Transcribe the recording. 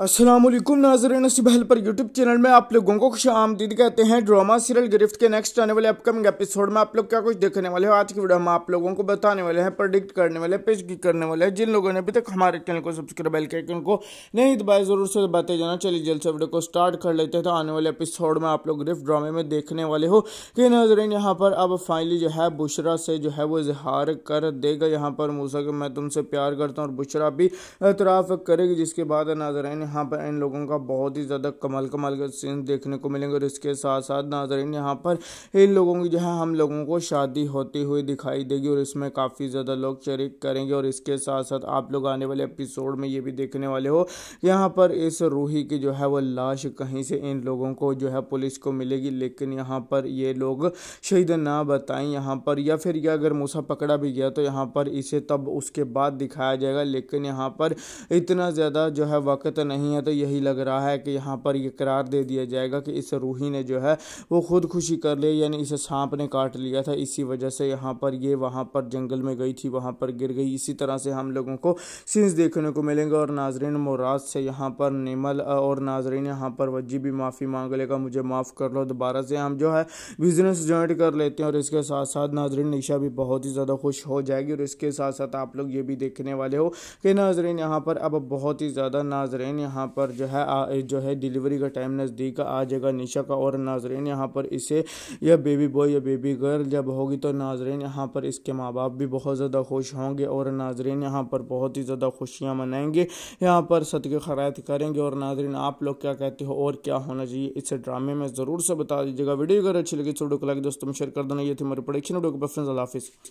असलम नाजर बहल पर YouTube channel में आप लोगों को खुश आमदीद कहते हैं ड्रामा सीरियल गिरफ्त के नेक्स्ट आने वाले अपकमिंग एपिसोड में आप लोग क्या कुछ देखने वाले हो आज की वीडियो में आप लोगों को बताने वाले हैं प्रोडिक्ट करने वाले पेशगी करने वाले हैं जिन लोगों ने अभी तक हमारे चैनल को सब्सक्राइब बेल के उनको नहीं दबाए जरूर से बताए जाना चलिए जल्द से वीडियो को स्टार्ट कर लेते हैं तो आने वाले एपिसोड में आप लोग गिरफ्त ड्रामे में देखने वाले हो कि नाजरन यहाँ पर अब फाइनली जो है बुशरा से जो है वो इजहार कर देगा यहाँ पर मूसा के मैं तुमसे प्यार करता हूँ और बुशरा भी एतराफ़ करेगी जिसके बाद नाजरन यहाँ पर इन लोगों का बहुत ही ज़्यादा कमल कमल का सीन देखने को मिलेंगे और इसके साथ साथ नाजरीन यहाँ पर इन लोगों की जो है हम लोगों को शादी होती हुई दिखाई देगी और इसमें काफ़ी ज़्यादा लोग शरीक करेंगे और इसके साथ साथ आप लोग आने वाले एपिसोड में ये भी देखने वाले हो यहाँ पर इस रूही की जो है वो लाश कहीं से इन लोगों को जो है पुलिस को मिलेगी लेकिन यहाँ पर ये लोग शहीद ना बताएं यहाँ पर या फिर यह अगर मूसा पकड़ा भी गया तो यहाँ पर इसे तब उसके बाद दिखाया जाएगा लेकिन यहाँ पर इतना ज़्यादा जो है वक्त नहीं नहीं है तो यही लग रहा है कि यहाँ पर यह करार दे दिया जाएगा कि इस रूही ने जो है वो खुदकुशी कर ली यानी इसे सांप ने काट लिया था इसी वजह से यहाँ पर ये वहाँ पर जंगल में गई थी वहाँ पर गिर गई इसी तरह से हम लोगों को सीन्स देखने को मिलेंगे और नाजरीन मुराद से यहाँ पर निमल और नाजरीन यहाँ पर वजी भी माफ़ी मांग लेगा मुझे माफ़ कर लो दोबारा से हम जो है बिज़नेस ज्वाइंट कर लेते हैं और इसके साथ साथ नाजरीन निशा भी बहुत ही ज़्यादा खुश हो जाएगी और इसके साथ साथ आप लोग ये भी देखने वाले हो कि नाजरीन यहाँ पर अब बहुत ही ज़्यादा नाजरीन यहाँ पर जो है आ, जो है डिलीवरी का टाइम नज़दीक आ जाएगा निशा का और नाजरेन यहाँ पर इसे यह बेबी बॉय या बेबी गर्ल जब होगी तो नाजरेन यहाँ पर इसके माँ बाप भी बहुत ज़्यादा खुश होंगे और नाजरेन यहाँ पर बहुत ही ज़्यादा खुशियाँ मनाएंगे यहाँ पर सदके खरात करेंगे और नाजरेन आप लोग क्या कहते हो और क्या होना चाहिए इस ड्रामे में ज़रूर से बता दीजिएगा वीडियो अगर अच्छी लगी तो वीडियो को लाइक दोस्तों में शेयर कर देना ये थी मेरे प्रोडक्शन वीडियो को फ्रेंड्स अल्लाह